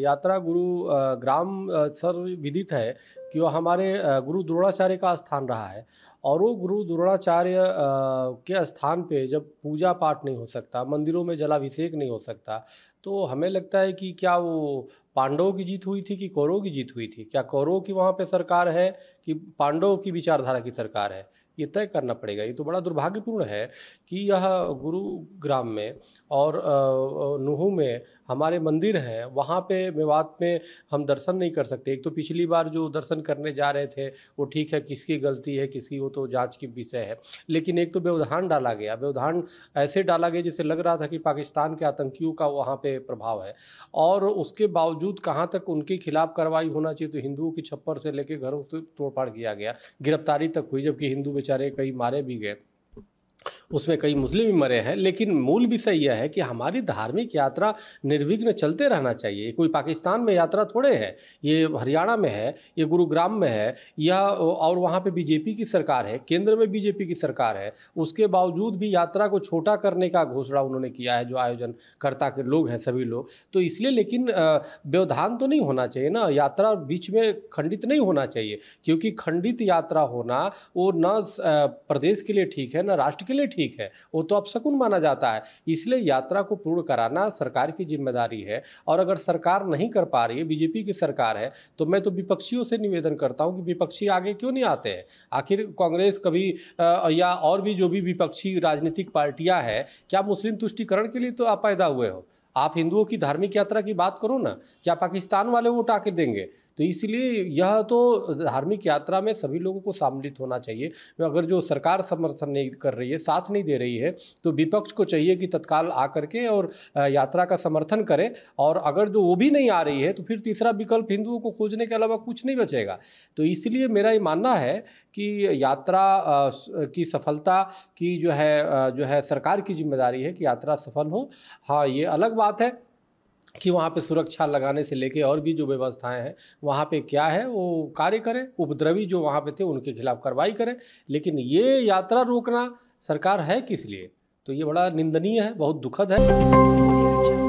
यात्रा गुरु gram sir विदित है कि वह हमारे गुरु द्रोणाचार्य का स्थान रहा है और वो गुरु द्रोणाचार्य के स्थान पे जब पूजा पाठ नहीं हो सकता मंदिरों में जलाभिषेक नहीं हो सकता तो हमें लगता है कि क्या वो पांडवों की जीत हुई थी कि कौरवों की जीत हुई थी क्या कौरवों की वहाँ पे सरकार है कि पांडवों की विचारधारा की सरकार है ये तय करना पड़ेगा ये तो बड़ा दुर्भाग्यपूर्ण है कि यह गुरुग्राम में और नुहू में हमारे मंदिर हैं वहाँ पे मेवात में हम दर्शन नहीं कर सकते एक तो पिछली बार जो दर्शन करने जा रहे थे वो ठीक है किसकी गलती है किसकी वो तो जांच की विषय है लेकिन एक तो व्यवधान डाला गया व्यवधान ऐसे डाला गया जिसे लग रहा था कि पाकिस्तान के आतंकियों का वहाँ पे प्रभाव है और उसके बावजूद कहाँ तक उनके खिलाफ कार्रवाई होना चाहिए तो हिंदुओं की छप्पर से लेकर घरों से तोड़फाड़ किया गया गिरफ्तारी तक हुई जबकि हिंदू बेचारे कई मारे भी गए उसमें कई मुस्लिम भी मरे हैं लेकिन मूल विषय यह है कि हमारी धार्मिक यात्रा निर्विघ्न चलते रहना चाहिए कोई पाकिस्तान में यात्रा थोड़े है ये हरियाणा में है ये गुरुग्राम में है यह और वहाँ पे बीजेपी की सरकार है केंद्र में बीजेपी की सरकार है उसके बावजूद भी यात्रा को छोटा करने का घोषणा उन्होंने किया है जो आयोजनकर्ता के लोग हैं सभी लोग तो इसलिए लेकिन व्यवधान तो नहीं होना चाहिए ना यात्रा बीच में खंडित नहीं होना चाहिए क्योंकि खंडित यात्रा होना वो न प्रदेश के लिए ठीक है न राष्ट्र के लिए ठीक है वो तो अब शकुन माना जाता है इसलिए यात्रा को पूर्ण कराना सरकार की जिम्मेदारी है और अगर सरकार नहीं कर पा रही है बीजेपी की सरकार है तो मैं तो विपक्षियों से निवेदन करता हूँ कि विपक्षी आगे क्यों नहीं आते हैं आखिर कांग्रेस कभी या और भी जो भी विपक्षी राजनीतिक पार्टियां हैं क्या मुस्लिम तुष्टिकरण के लिए तो आप पैदा हुए हो आप हिंदुओं की धार्मिक यात्रा की बात करो ना क्या पाकिस्तान वाले वोट आके देंगे तो इसलिए यह तो धार्मिक यात्रा में सभी लोगों को सम्मिलित होना चाहिए अगर जो सरकार समर्थन नहीं कर रही है साथ नहीं दे रही है तो विपक्ष को चाहिए कि तत्काल आ करके और यात्रा का समर्थन करे और अगर जो वो भी नहीं आ रही है तो फिर तीसरा विकल्प हिंदुओं को खोजने के अलावा कुछ नहीं बचेगा तो इसलिए मेरा ये मानना है कि यात्रा की सफलता की जो है जो है सरकार की जिम्मेदारी है कि यात्रा सफल हो हाँ ये अलग बात बात है कि वहाँ पे सुरक्षा लगाने से लेके और भी जो व्यवस्थाएं हैं वहाँ पे क्या है वो कार्य करें उपद्रवी जो वहाँ पे थे उनके खिलाफ कार्रवाई करें लेकिन ये यात्रा रोकना सरकार है किस लिए तो ये बड़ा निंदनीय है बहुत दुखद है